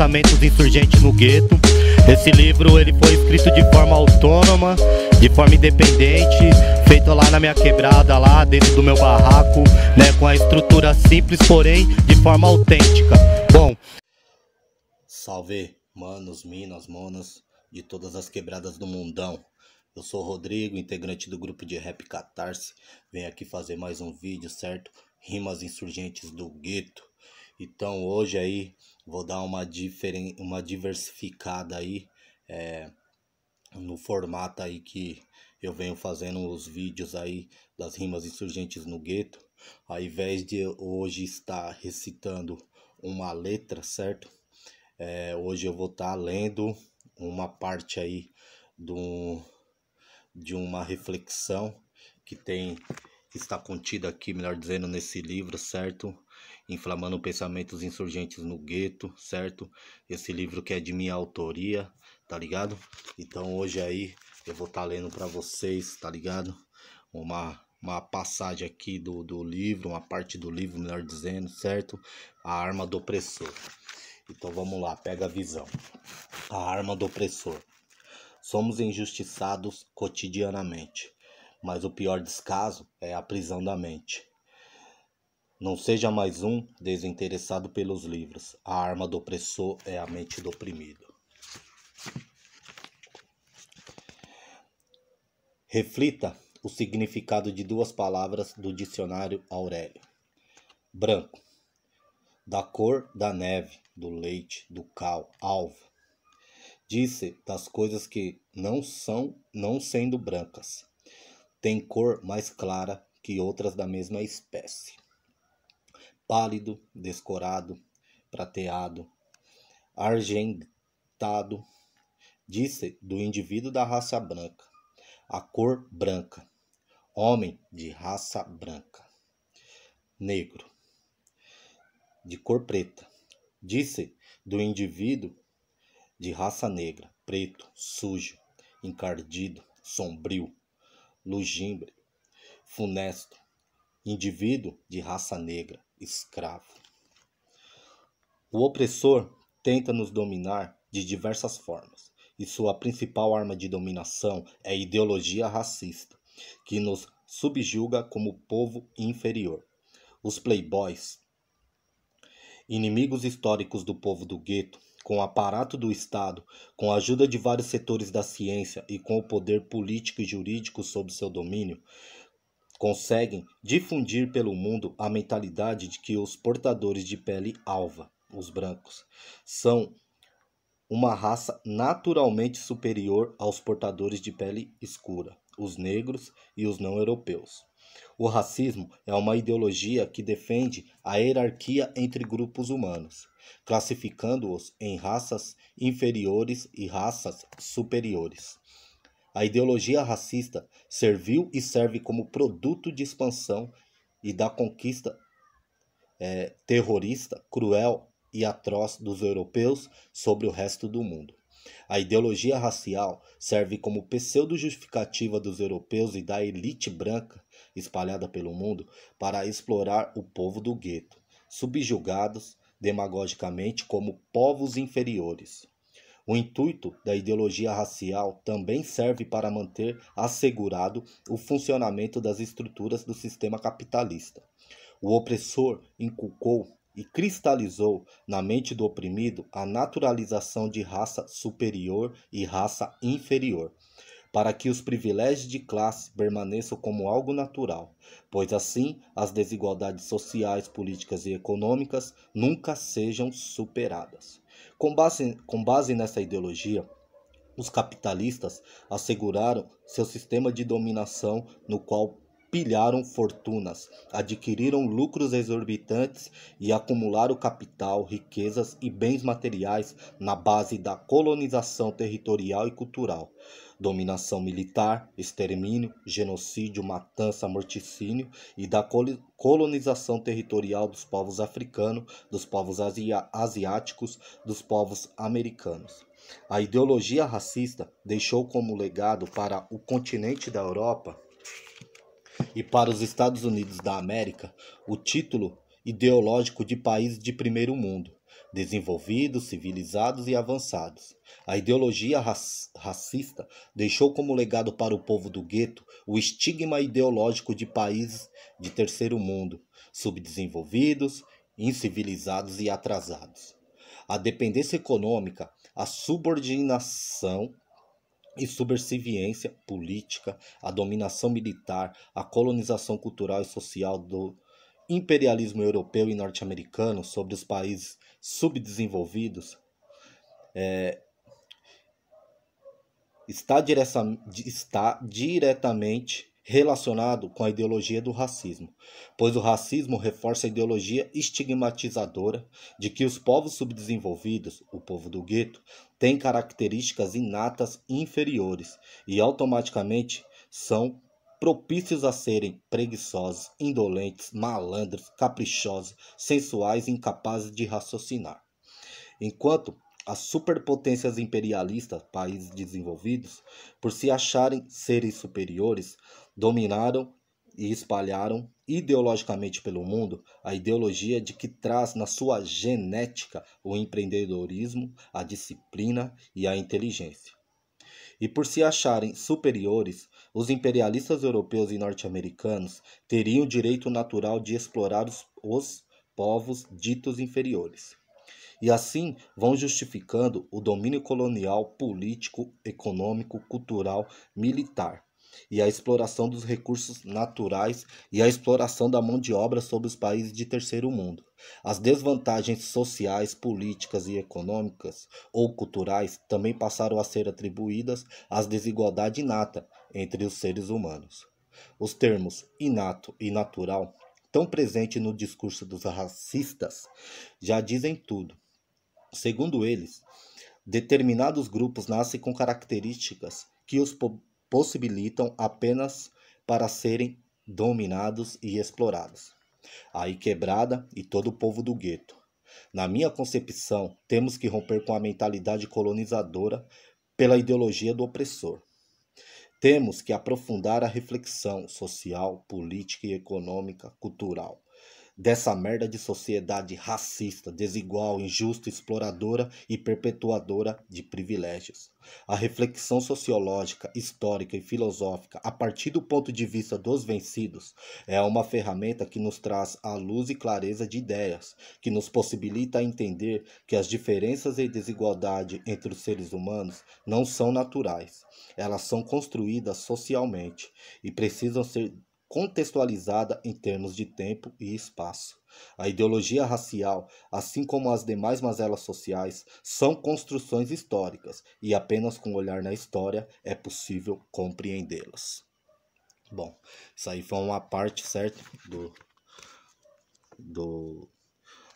pensamentos insurgentes no gueto. Esse livro ele foi escrito de forma autônoma, de forma independente, feito lá na minha quebrada, lá dentro do meu barraco, né, com a estrutura simples, porém de forma autêntica. Bom, salve manos, minas, monas de todas as quebradas do mundão. Eu sou o Rodrigo, integrante do grupo de rap Catarse. Venho aqui fazer mais um vídeo, certo? Rimas insurgentes do gueto. Então hoje aí vou dar uma, diferen... uma diversificada aí é, no formato aí que eu venho fazendo os vídeos aí das rimas insurgentes no gueto. Ao invés de hoje estar recitando uma letra, certo? É, hoje eu vou estar lendo uma parte aí do, de uma reflexão que tem que está contida aqui, melhor dizendo, nesse livro, certo? Inflamando Pensamentos Insurgentes no Gueto, certo? Esse livro que é de minha autoria, tá ligado? Então hoje aí eu vou estar tá lendo para vocês, tá ligado? Uma uma passagem aqui do, do livro, uma parte do livro, melhor dizendo, certo? A arma do opressor. Então vamos lá, pega a visão. A arma do opressor. Somos injustiçados cotidianamente, mas o pior descaso é a prisão da mente. Não seja mais um desinteressado pelos livros. A arma do opressor é a mente do oprimido. Reflita o significado de duas palavras do dicionário Aurélio: branco, da cor da neve, do leite, do cal, alvo. Disse das coisas que não são, não sendo brancas. Tem cor mais clara que outras da mesma espécie pálido, descorado, prateado, argentado, disse do indivíduo da raça branca, a cor branca, homem de raça branca, negro, de cor preta, disse do indivíduo de raça negra, preto, sujo, encardido, sombrio, lugimbre, funesto, indivíduo de raça negra, escravo. O opressor tenta nos dominar de diversas formas, e sua principal arma de dominação é a ideologia racista, que nos subjuga como povo inferior. Os playboys, inimigos históricos do povo do gueto, com o aparato do Estado, com a ajuda de vários setores da ciência e com o poder político e jurídico sob seu domínio, conseguem difundir pelo mundo a mentalidade de que os portadores de pele alva, os brancos, são uma raça naturalmente superior aos portadores de pele escura, os negros e os não europeus. O racismo é uma ideologia que defende a hierarquia entre grupos humanos, classificando-os em raças inferiores e raças superiores. A ideologia racista serviu e serve como produto de expansão e da conquista é, terrorista, cruel e atroz dos europeus sobre o resto do mundo. A ideologia racial serve como pseudo-justificativa dos europeus e da elite branca espalhada pelo mundo para explorar o povo do gueto, subjugados demagogicamente como povos inferiores. O intuito da ideologia racial também serve para manter assegurado o funcionamento das estruturas do sistema capitalista. O opressor inculcou e cristalizou na mente do oprimido a naturalização de raça superior e raça inferior, para que os privilégios de classe permaneçam como algo natural, pois assim as desigualdades sociais, políticas e econômicas nunca sejam superadas. Com base, com base nessa ideologia, os capitalistas asseguraram seu sistema de dominação no qual pilharam fortunas, adquiriram lucros exorbitantes e acumularam capital, riquezas e bens materiais na base da colonização territorial e cultural. Dominação militar, extermínio, genocídio, matança, morticínio e da colonização territorial dos povos africanos, dos povos asiáticos, dos povos americanos. A ideologia racista deixou como legado para o continente da Europa e para os Estados Unidos da América o título ideológico de país de primeiro mundo, desenvolvidos, civilizados e avançados. A ideologia racista deixou como legado para o povo do gueto o estigma ideológico de países de terceiro mundo, subdesenvolvidos, incivilizados e atrasados. A dependência econômica, a subordinação e subserviência política, a dominação militar, a colonização cultural e social do imperialismo europeu e norte-americano sobre os países subdesenvolvidos é, está, direta, está diretamente relacionado com a ideologia do racismo, pois o racismo reforça a ideologia estigmatizadora de que os povos subdesenvolvidos, o povo do gueto, têm características inatas inferiores e automaticamente são propícios a serem preguiçosos, indolentes, malandros, caprichosos, sensuais e incapazes de raciocinar. Enquanto as superpotências imperialistas, países desenvolvidos, por se acharem seres superiores, dominaram e espalharam ideologicamente pelo mundo a ideologia de que traz na sua genética o empreendedorismo, a disciplina e a inteligência. E por se acharem superiores, os imperialistas europeus e norte-americanos teriam o direito natural de explorar os, os povos ditos inferiores e assim vão justificando o domínio colonial, político, econômico, cultural, militar e a exploração dos recursos naturais e a exploração da mão de obra sobre os países de terceiro mundo. As desvantagens sociais, políticas e econômicas ou culturais também passaram a ser atribuídas às desigualdades inata entre os seres humanos. Os termos inato e natural, tão presentes no discurso dos racistas, já dizem tudo. Segundo eles, determinados grupos nascem com características que os po possibilitam apenas para serem dominados e explorados. Aí quebrada e todo o povo do gueto. Na minha concepção, temos que romper com a mentalidade colonizadora pela ideologia do opressor. Temos que aprofundar a reflexão social, política e econômica, cultural dessa merda de sociedade racista, desigual, injusta, exploradora e perpetuadora de privilégios. A reflexão sociológica, histórica e filosófica a partir do ponto de vista dos vencidos é uma ferramenta que nos traz a luz e clareza de ideias, que nos possibilita entender que as diferenças e desigualdade entre os seres humanos não são naturais, elas são construídas socialmente e precisam ser contextualizada em termos de tempo e espaço. A ideologia racial, assim como as demais mazelas sociais, são construções históricas e apenas com olhar na história é possível compreendê-las. Bom, isso aí foi uma parte, certo? Do, do,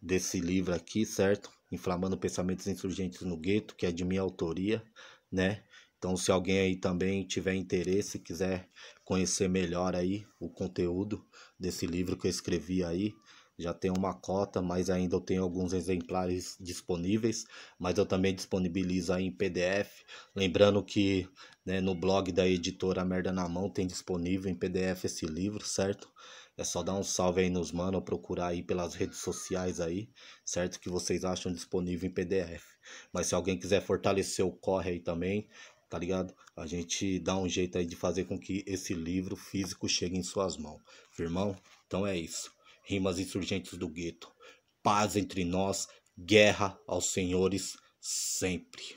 desse livro aqui, certo? Inflamando Pensamentos Insurgentes no Gueto, que é de minha autoria, né? Então, se alguém aí também tiver interesse, quiser conhecer melhor aí o conteúdo desse livro que eu escrevi aí, já tem uma cota, mas ainda eu tenho alguns exemplares disponíveis, mas eu também disponibilizo aí em PDF. Lembrando que né, no blog da editora Merda na Mão tem disponível em PDF esse livro, certo? É só dar um salve aí nos mano, procurar aí pelas redes sociais aí, certo? Que vocês acham disponível em PDF. Mas se alguém quiser fortalecer o corre aí também, tá ligado? A gente dá um jeito aí de fazer com que esse livro físico chegue em suas mãos, irmão. Então é isso. Rimas insurgentes do gueto. Paz entre nós, guerra aos senhores sempre.